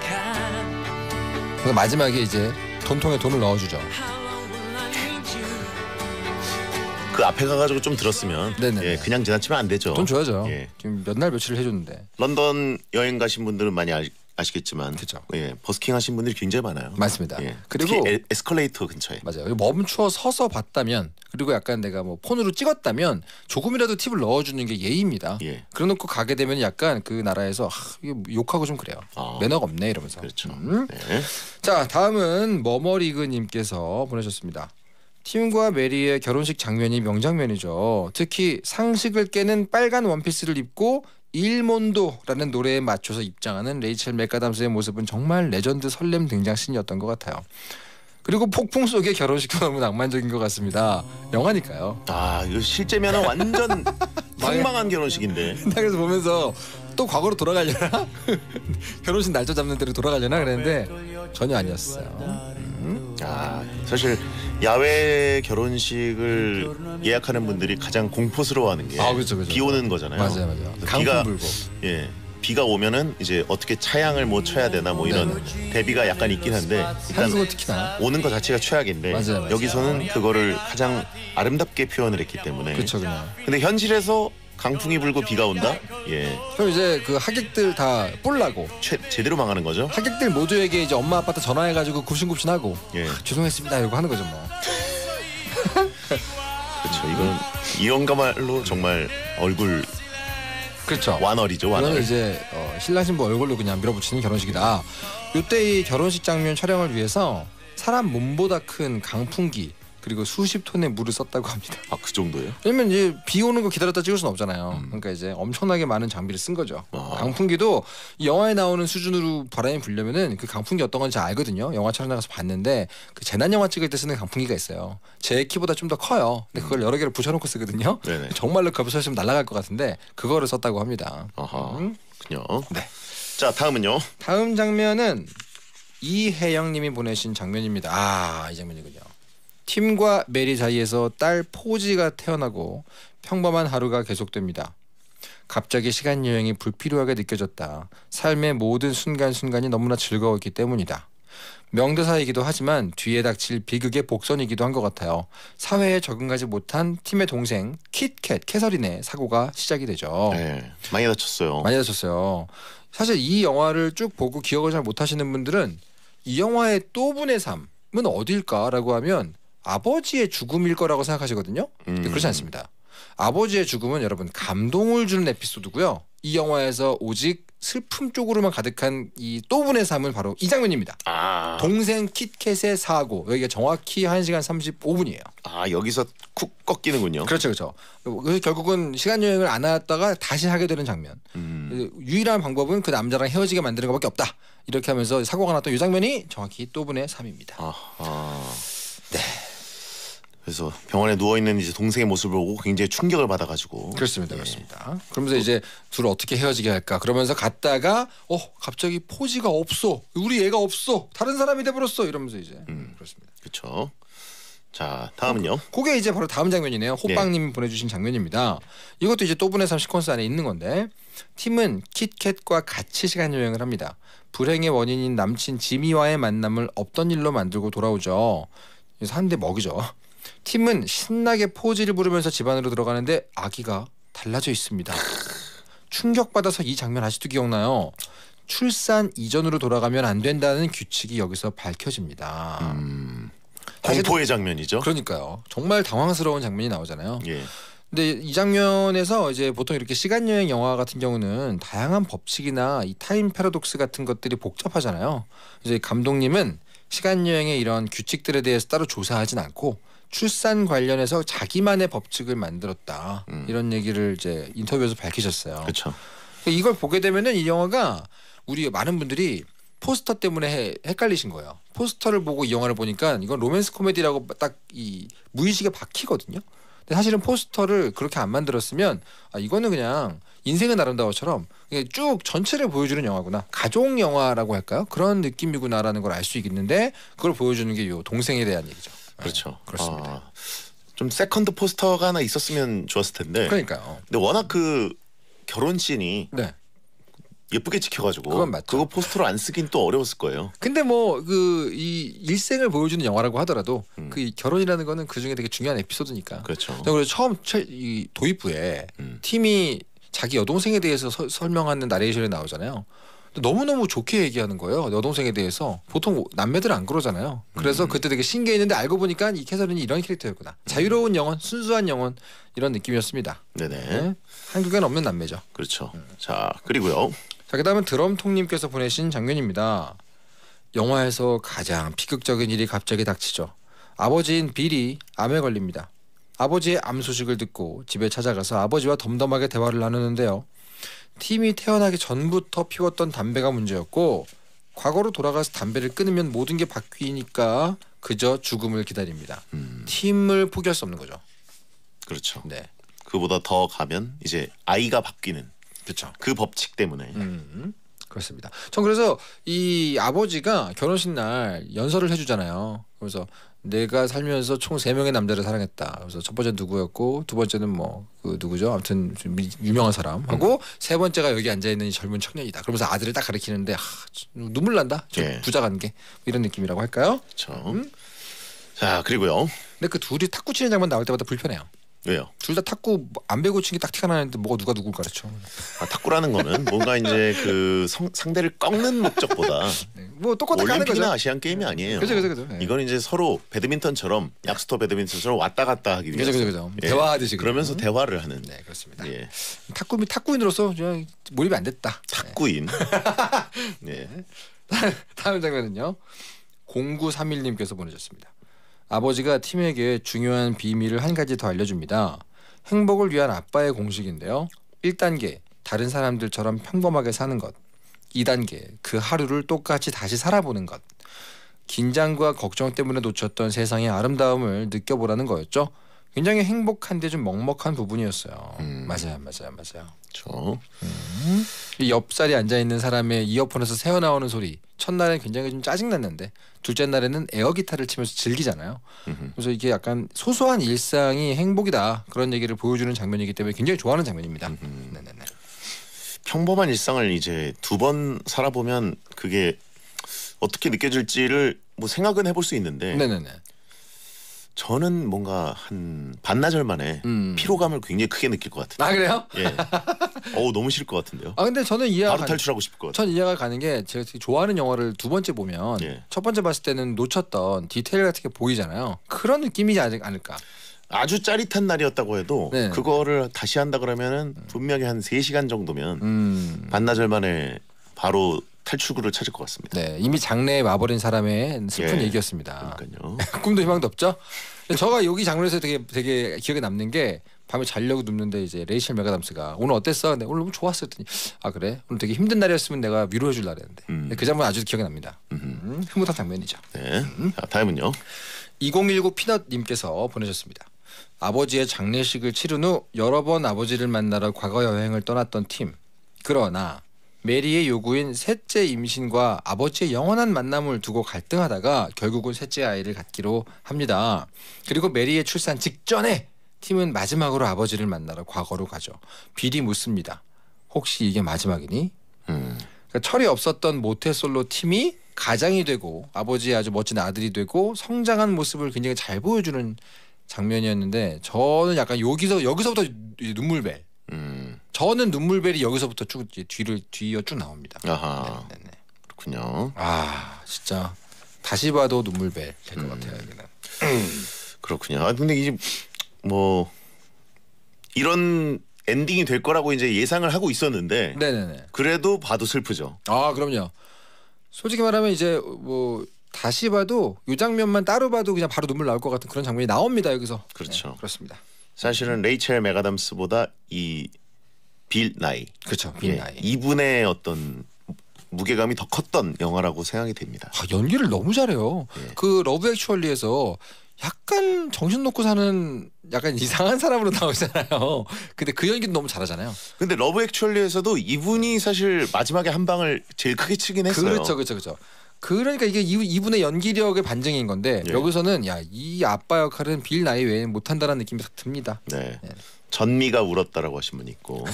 그래서 마지막에 이제 돈통에 돈을 넣어주죠. 그 앞에 가가지고 좀 들었으면 네네네. 예, 그냥 지나치면 안 되죠. 돈 줘야죠. 예. 지금 몇 날 며칠을 해줬는데. 런던 여행 가신 분들은 많이 알, 아시겠지만 그죠 예, 버스킹 하신 분들이 굉장히 많아요. 맞습니다. 예, 그리고 특히 에, 에스컬레이터 근처에 맞아요. 멈추어 서서 봤다면 그리고 약간 내가 뭐 폰으로 찍었다면 조금이라도 팁을 넣어주는 게 예의입니다. 예. 그래놓고 가게 되면 약간 그 나라에서 하, 아, 욕하고 좀 그래요. 어. 매너가 없네 이러면서. 그렇죠. 음. 네. 자 다음은 머머리그님께서 보내셨습니다. 팀과 메리의 결혼식 장면이 명장면이죠. 특히 상식을 깨는 빨간 원피스를 입고 일몬도라는 노래에 맞춰서 입장하는 레이첼 맥가담스의 모습은 정말 레전드 설렘 등장신이었던 것 같아요. 그리고 폭풍 속의 결혼식도 너무 낭만적인 것 같습니다. 영화니까요. 아 이거 실제면 완전 황망한 결혼식인데. 그래서 보면서 또 과거로 돌아가려나? 결혼식 날짜 잡는 대로 돌아가려나 그랬는데 전혀 아니었어요. 음. 아, 사실 야외 결혼식을 예약하는 분들이 가장 공포스러워하는 게비 아, 그죠, 그죠. 오는 거잖아요. 맞아요, 맞아요. 그래서 강 불고. 예. 비가 오면은 이제 어떻게 차양을 뭐 쳐야 되나 뭐 이런 대비가 약간 있긴 한데 일단 특히나. 오는 거 자체가 최악인데 맞아요, 맞아요. 여기서는 그거를 가장 아름답게 표현을 했기 때문에 그쵸, 그 근데 현실에서 강풍이 불고 비가 온다? 예. 그럼 이제 그 하객들 다 뿔나고 최, 제대로 망하는 거죠? 하객들 모두에게 이제 엄마 아빠한테 전화해가지고 굽신굽신하고 예. 아, 죄송했습니다 이러고 하는 거죠 뭐. 그렇죠. 이건 이영가말로 정말 얼굴 그렇죠. 완얼이죠. 완얼. 이거는 이제 어, 신라 신부 얼굴로 그냥 밀어붙이는 결혼식이다. 이때 이 결혼식 장면 촬영을 위해서 사람 몸보다 큰 강풍기 그리고 수십 톤의 물을 썼다고 합니다. 아 그 정도예요? 왜냐면 이제 비 오는 거 기다렸다 찍을 수는 없잖아요. 음. 그러니까 이제 엄청나게 많은 장비를 쓴 거죠. 아. 강풍기도 영화에 나오는 수준으로 바람이 불려면은 그 강풍기 어떤 건지 알거든요. 영화 촬영 나가서 봤는데 그 재난 영화 찍을 때 쓰는 강풍기가 있어요. 제 키보다 좀 더 커요. 근데 그걸 여러 개를 붙여놓고 쓰거든요. 네네. 정말로 겹쳐있 그 날아갈 것 같은데 그거를 썼다고 합니다. 아하. 음. 그냥. 네. 자 다음은요. 다음 장면은 이혜영님이 보내신 장면입니다. 아이 장면이군요. 팀과 메리 사이에서 딸 포지가 태어나고 평범한 하루가 계속됩니다. 갑자기 시간 여행이 불필요하게 느껴졌다. 삶의 모든 순간순간이 너무나 즐거웠기 때문이다. 명대사이기도 하지만 뒤에 닥칠 비극의 복선이기도 한 것 같아요. 사회에 적응하지 못한 팀의 동생 킷캣 캐서린의 사고가 시작이 되죠. 네, 많이 다쳤어요. 많이 다쳤어요. 사실 이 영화를 쭉 보고 기억을 잘 못하시는 분들은 이 영화의 또 분의 삶은 어딜까라고 하면 아버지의 죽음일 거라고 생각하시거든요. 음. 네, 그렇지 않습니다. 아버지의 죽음은 여러분 감동을 주는 에피소드고요. 이 영화에서 오직 슬픔 쪽으로만 가득한 이 또분의 삶은 바로 이 장면입니다. 아. 동생 킷캣의 사고. 여기가 정확히 1시간 35분이에요. 아, 여기서 쿡 꺾이는군요. 그렇죠. 그렇죠. 결국은 시간 여행을 안 하다가 다시 하게 되는 장면. 음. 유일한 방법은 그 남자랑 헤어지게 만드는 것밖에 없다. 이렇게 하면서 사고가 났던 이 장면이 정확히 또분의 삶입니다. 아. 아. 네. 그래서 병원에 누워 있는 이제 동생의 모습을 보고 굉장히 충격을 받아가지고 그렇습니다, 예. 그렇습니다. 그러면서 이제 둘을 어떻게 헤어지게 할까? 그러면서 갔다가 어 갑자기 포지가 없어, 우리 애가 없어, 다른 사람이 돼버렸어 이러면서 이제 음, 그렇습니다. 그렇죠. 자 다음은요. 그, 그게 이제 바로 다음 장면이네요. 네. 호빵님이 예. 보내주신 장면입니다. 이것도 이제 또 분의 삶 시퀀스 안에 있는 건데 팀은 킷캣과 같이 시간 여행을 합니다. 불행의 원인인 남친 지미와의 만남을 없던 일로 만들고 돌아오죠. 그래서 한대 먹이죠. 팀은 신나게 포즈를 부르면서 집안으로 들어가는데 아기가 달라져 있습니다. 충격받아서 이 장면 아직도 기억나요. 출산 이전으로 돌아가면 안 된다는 규칙이 여기서 밝혀집니다. 음, 공포의 장면이죠. 그러니까요. 정말 당황스러운 장면이 나오잖아요. 예. 근데 이 장면에서 이제 보통 이렇게 시간 여행 영화 같은 경우는 다양한 법칙이나 이 타임 패러독스 같은 것들이 복잡하잖아요. 이제 감독님은 시간 여행의 이런 규칙들에 대해서 따로 조사하진 않고 출산 관련해서 자기만의 법칙을 만들었다 음. 이런 얘기를 이제 인터뷰에서 밝히셨어요. 그렇죠. 이걸 보게 되면은 이 영화가 우리 많은 분들이 포스터 때문에 해, 헷갈리신 거예요. 포스터를 보고 이 영화를 보니까 이건 로맨스 코미디라고 딱 이 무의식에 박히거든요. 근데 사실은 포스터를 그렇게 안 만들었으면 아, 이거는 그냥 인생은 아름다워처럼 쭉 전체를 보여주는 영화구나 가족 영화라고 할까요? 그런 느낌이구나라는 걸 알 수있는데 그걸 보여주는 게요 동생에 대한 얘기죠. 그렇죠. 아, 그렇습니다. 아, 좀 세컨드 포스터가 하나 있었으면 좋았을 텐데. 그러니까요. 근데 워낙 그 결혼 씬이 네. 예쁘게 찍혀가지고 그건 맞죠. 그거 포스터로 안 쓰긴 또 어려웠을 거예요. 근데 뭐 그 이 일생을 보여주는 영화라고 하더라도 음. 그이 결혼이라는 거는 그 중에 되게 중요한 에피소드니까. 그렇죠. 그래서 처음 최, 이 도입부에 음. 팀이 자기 여동생에 대해서 서, 설명하는 나레이션이 나오잖아요. 너무너무 좋게 얘기하는 거예요. 여동생에 대해서. 보통 남매들 안 그러잖아요. 그래서 음. 그때 되게 신기했는데 알고 보니까 이 캐서린이 이런 캐릭터였구나. 음. 자유로운 영혼, 순수한 영혼 이런 느낌이었습니다. 네네. 네. 한국엔 없는 남매죠. 그렇죠. 음. 자, 그리고요. 자, 그다음은 드럼통님께서 보내신 장면입니다. 영화에서 가장 비극적인 일이 갑자기 닥치죠. 아버지인 빌이 암에 걸립니다. 아버지의 암 소식을 듣고 집에 찾아가서 아버지와 덤덤하게 대화를 나누는데요. 팀이 태어나기 전부터 피웠던 담배가 문제였고 과거로 돌아가서 담배를 끊으면 모든 게 바뀌니까 그저 죽음을 기다립니다. 음. 팀을 포기할 수 없는 거죠. 그렇죠. 네. 그보다 더 가면 이제 아이가 바뀌는 그렇죠. 그 법칙 때문에. 음. 그렇습니다. 전 그래서 이 아버지가 결혼식 날 연설을 해주잖아요. 그래서 내가 살면서 총 세명의 남자를 사랑했다. 그래서 첫 번째 누구였고 두 번째는 뭐 그 누구죠? 아무튼 좀 유명한 사람하고 음. 세 번째가 여기 앉아 있는 젊은 청년이다. 그러면서 아들을 딱 가리키는데 아, 눈물 난다. 예. 부자 관계 뭐 이런 느낌이라고 할까요? 그렇죠. 음? 자 그리고요. 근데 그 둘이 탁구 치는 장면 나올 때마다 불편해요. 왜요? 둘다 탁구 안 배고 친 게 딱 티가 나는데 뭐가 누가 누굴 가르쳐? 아, 탁구라는 거는 뭔가 이제 그 성, 상대를 꺾는 목적보다 네, 뭐 똑같은 올림픽이나 아시안 게임이 네. 아니에요. 그죠 그죠 그죠. 네. 이건 이제 서로 배드민턴처럼 약수터 배드민턴처럼 왔다 갔다 하기 위해서. 그죠 그죠 그죠. 예. 대화하듯이 그러면서 음. 대화를 하는. 네 그렇습니다. 예. 탁구 탁구인으로서 몰입이 안 됐다. 네. 탁구인. 예. 네. 예. 다음 장면은요. 0931님께서 보내셨습니다. 아버지가 팀에게 중요한 비밀을 한 가지 더 알려줍니다. 행복을 위한 아빠의 공식인데요. 1단계, 다른 사람들처럼 평범하게 사는 것. 2단계, 그 하루를 똑같이 다시 살아보는 것. 긴장과 걱정 때문에 놓쳤던 세상의 아름다움을 느껴보라는 거였죠. 굉장히 행복한데 좀 먹먹한 부분이었어요. 음. 맞아요, 맞아요, 맞아요. 그 음. 옆자리 앉아 있는 사람의 이어폰에서 새어 나오는 소리. 첫날엔 굉장히 좀 짜증 났는데 둘째 날에는 에어 기타를 치면서 즐기잖아요. 그래서 이게 약간 소소한 일상이 행복이다 그런 얘기를 보여주는 장면이기 때문에 굉장히 좋아하는 장면입니다. 네네네. 평범한 일상을 이제 두 번 살아보면 그게 어떻게 느껴질지를 뭐 생각은 해볼 수 있는데 네네네. 저는 뭔가 한 반나절 만에 음. 피로감을 굉장히 크게 느낄 것 같아요. 아 그래요? 예. 어 너무 싫을 것 같은데요. 아 근데 저는 이해가 바로 탈출하고 싶을 것 같아요. 전 이해가 가는 게 제가 되게 좋아하는 영화를 두 번째 보면 예. 첫 번째 봤을 때는 놓쳤던 디테일 같은 게 보이잖아요. 그런 느낌이지 않을까? 아주 짜릿한 날이었다고 해도 네. 그거를 다시 한다 그러면은 분명히 한3 시간 정도면 음. 반나절 만에 바로 탈출구를 찾을 것 같습니다. 네, 이미 장래에 와버린 사람의 슬픈 예. 얘기였습니다. 그러니까요. 꿈도 희망도 없죠. 저가 여기 장르에서 되게 되게 기억에 남는 게 밤에 자려고 눕는데 이제 레이첼 메가담스가 오늘 어땠어? 근데 오늘 너무 좋았어 했더니 아 그래? 오늘 되게 힘든 날이었으면 내가 위로해 줄 날이었는데 음. 그 장면 아주 기억에 납니다. 음, 흐뭇한 장면이죠. 네. 자, 다음은요. 2019 피넛님께서 보내셨습니다. 아버지의 장례식을 치른 후 여러 번 아버지를 만나러 과거 여행을 떠났던 팀. 그러나 메리의 요구인 셋째 임신과 아버지의 영원한 만남을 두고 갈등하다가 결국은 셋째 아이를 갖기로 합니다. 그리고 메리의 출산 직전에 팀은 마지막으로 아버지를 만나러 과거로 가죠. 빌이 묻습니다. 혹시 이게 마지막이니? 음. 그러니까 철이 없었던 모태솔로 팀이 가장이 되고 아버지의 아주 멋진 아들이 되고 성장한 모습을 굉장히 잘 보여주는 장면이었는데 저는 약간 여기서 여기서부터 눈물배. 음. 저는 눈물벨이 여기서부터 쭉 뒤를 뒤어쭉 나옵니다. 아하. 네네네. 네, 네. 그렇군요. 아 진짜 다시 봐도 눈물벨 될것 음. 같아요 여기는. 그렇군요. 아 근데 이제 뭐 이런 엔딩이 될 거라고 이제 예상을 하고 있었는데 네네네. 네, 그래도 봐도 슬프죠. 아 그럼요. 솔직히 말하면 이제 뭐 다시 봐도 이 장면만 따로 봐도 그냥 바로 눈물 나올 것 같은 그런 장면이 나옵니다 여기서. 그렇죠. 네, 그렇습니다. 사실은 레이첼 메가담스보다 이빌 나이. 그렇죠. 빌 예, 나이. 이분의 어떤 무게감이 더 컸던 영화라고 생각이 됩니다. 아, 연기를 너무 잘해요. 예. 그 러브 액츄얼리에서 약간 정신 놓고 사는 약간 이상한 사람으로 나오잖아요. 근데 그 연기는 너무 잘하잖아요. 근데 러브 액츄얼리에서도 이분이 사실 마지막에 한 방을 제일 크게 치긴 했어요. 그렇죠. 그렇죠. 그렇죠. 그러니까 이게 이분의 연기력의 반증인 건데 예. 여기서는 야이 아빠 역할은 빌 나이 외에 못한다는 느낌이 딱 듭니다. 네. 예. 전미가 울었다라고 하신 분 있고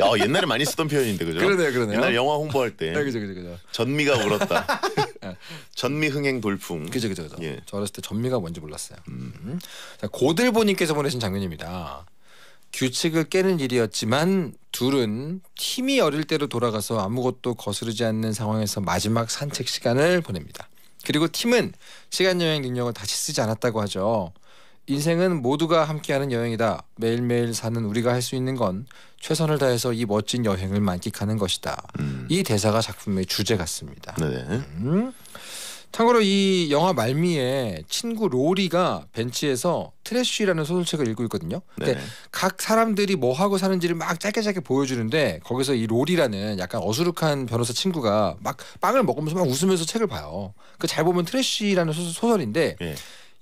어, 옛날에 많이 쓰던 표현인데 그죠? 그러네요, 그러네요. 옛날 영화 홍보할 때 네, 그죠, 그죠, 그죠. 전미가 울었다. 예. 전미 흥행 돌풍. 그죠, 그죠, 그죠. 예. 저 어렸을 때 전미가 뭔지 몰랐어요. 음. 음. 자, 고들보님께서 보내신 장면입니다. 규칙을 깨는 일이었지만 둘은 팀이 어릴 때로 돌아가서 아무것도 거스르지 않는 상황에서 마지막 산책 시간을 보냅니다. 그리고 팀은 시간 여행 능력을 다시 쓰지 않았다고 하죠. 인생은 모두가 함께하는 여행이다. 매일매일 사는 우리가 할 수 있는 건 최선을 다해서 이 멋진 여행을 만끽하는 것이다. 음. 이 대사가 작품의 주제 같습니다. 네. 음. 참고로 이 영화 말미에 친구 로리가 벤치에서 트래쉬라는 소설책을 읽고 있거든요. 근데 네. 그러니까 각 사람들이 뭐 하고 사는지를 막 짧게 짧게 보여주는데 거기서 이 로리라는 약간 어수룩한 변호사 친구가 막 빵을 먹으면서 막 웃으면서 책을 봐요. 그 잘 보면 트래쉬라는 소설인데 네.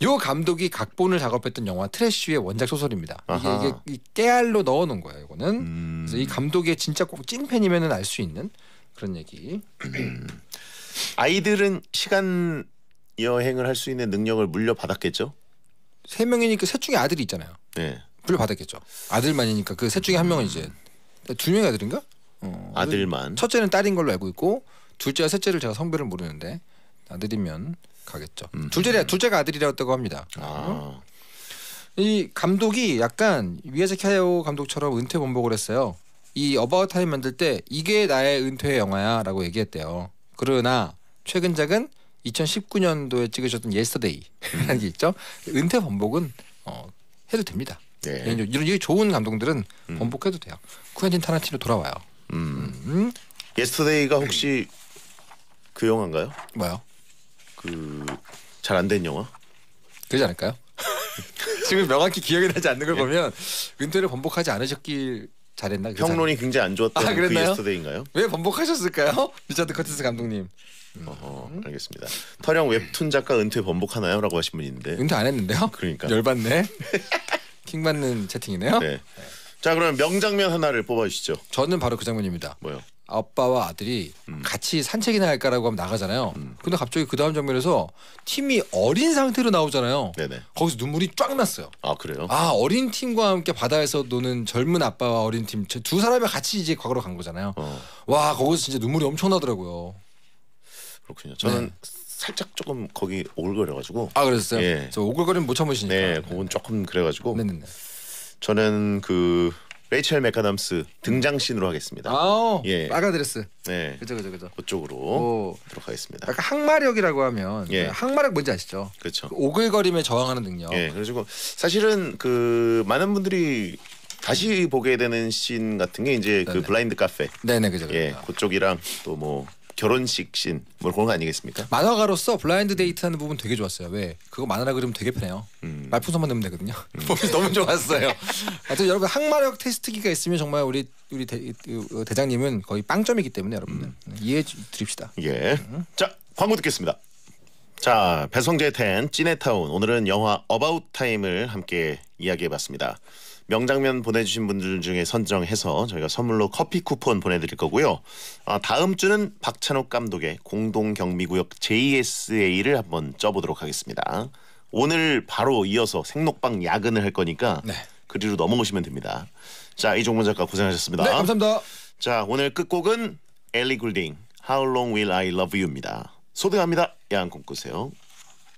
요 감독이 각본을 작업했던 영화 트래쉬의 원작 소설입니다. 이게, 이게 깨알로 넣어놓은 거예요. 이거는 음. 그래서 이 감독의 진짜 꼭 찐팬이면은 알 수 있는 그런 얘기. 아이들은 시간 여행을 할 수 있는 능력을 물려받았겠죠? 세 명이니까 그 셋 중에 아들이 있잖아요. 네. 물려받았겠죠. 아들만이니까 그 셋 중에 한 명은 이제 두 명의 아들인가? 어, 아들만. 첫째는 딸인 걸로 알고 있고 둘째와 셋째를 제가 성별을 모르는데 아들이면 가겠죠. 음. 둘째 둘째가 아들이라고 합니다. 아. 이 감독이 약간 위에사키 야오 감독처럼 은퇴 번복을 했어요. 이 어바웃 타임 만들 때 이게 나의 은퇴 영화야라고 얘기했대요. 그러나 최근작은 2019년도에 찍으셨던 예스터데이라는 음. 게 있죠. 은퇴 번복은 어, 해도 됩니다. 네. 이런 이런 좋은 감독들은 음. 번복해도 돼요. 쿠엔틴 타란티노 돌아와요. 음. 예스터데이가 음. 혹시 그 영화인가요? 뭐요? 그잘안된 영화? 그러지 않을까요? 지금 명확히 기억이 나지 않는 걸 예. 보면 은퇴를 번복하지 않으셨길 잘했나? 그 평론이 굉장히 안 좋았던 아, 그 예스터데이인가요? 왜 번복하셨을까요? 리차드 커티스 감독님. 음. 어허, 음. 알겠습니다. 터령 웹툰 작가 은퇴 번복하나요? 라고 하신 분있는데 은퇴 안 했는데요? 그러니까 열받네. 킹받는 채팅이네요. 네. 자 그러면 명장면 하나를 뽑아주시죠. 저는 바로 그 장면입니다. 뭐요? 아빠와 아들이 음. 같이 산책이나 할까라고 하면 나가잖아요. 음. 근데 갑자기 그 다음 장면에서 팀이 어린 상태로 나오잖아요. 네네. 거기서 눈물이 쫙 났어요. 아 그래요? 아 어린 팀과 함께 바다에서 노는 젊은 아빠와 어린 팀두 사람이 같이 이제 과거로 간 거잖아요. 어. 와 거기서 진짜 눈물이 엄청 나더라고요. 그렇군요. 저는 네. 살짝 조금 거기 오글거려가지고 아 그랬어요? 예. 오글거림 리못 참으시니까. 네, 그건 조금 그래가지고. 네네네. 저는 그 레이첼 맥아담스 등장신으로 하겠습니다. 아우 예. 빨간 드레스. 네. 예. 그죠 그죠 그죠. 그쪽으로 오. 들어가겠습니다. 약간 항마력이라고 하면 예. 항마력 뭔지 아시죠? 그렇죠. 그 오글거림에 저항하는 능력. 예. 그래가 사실은 그 많은 분들이 다시 보게 되는 씬 같은 게 이제 그 네네. 그 블라인드 카페. 네네 그죠. 그렇구 예, 그쪽이랑 또뭐 결혼식 신뭐 그런 거 아니겠습니까? 만화가로서 블라인드 데이트 하는 부분 되게 좋았어요. 왜? 그거 만화라 그리면 되게 편해요. 음. 말풍선만 넣으면 되거든요. 음. 너무 좋았어요. 하여튼 여러분 항마력 테스트기가 있으면 정말 우리 우리 대, 그 대장님은 거의 빵점이기 때문에 여러분 음. 네, 이해해 드립시다. 예. 음. 자, 광고 듣겠습니다. 자, 배성재 텐 찐해타운 오늘은 영화 어바웃 타임을 함께 이야기해 봤습니다. 명장면 보내주신 분들 중에 선정해서 저희가 선물로 커피 쿠폰 보내드릴 거고요. 아, 다음 주는 박찬욱 감독의 공동 경미구역 JSA를 한번 쪄보도록 하겠습니다. 오늘 바로 이어서 생록방 야근을 할 거니까 네. 그리로 넘어오시면 됩니다. 자 이종문 작가 고생하셨습니다. 네 감사합니다. 자 오늘 끝곡은 엘리 굴딩 How Long Will I Love You입니다. 소등합니다. 야한 꿈 꾸세요.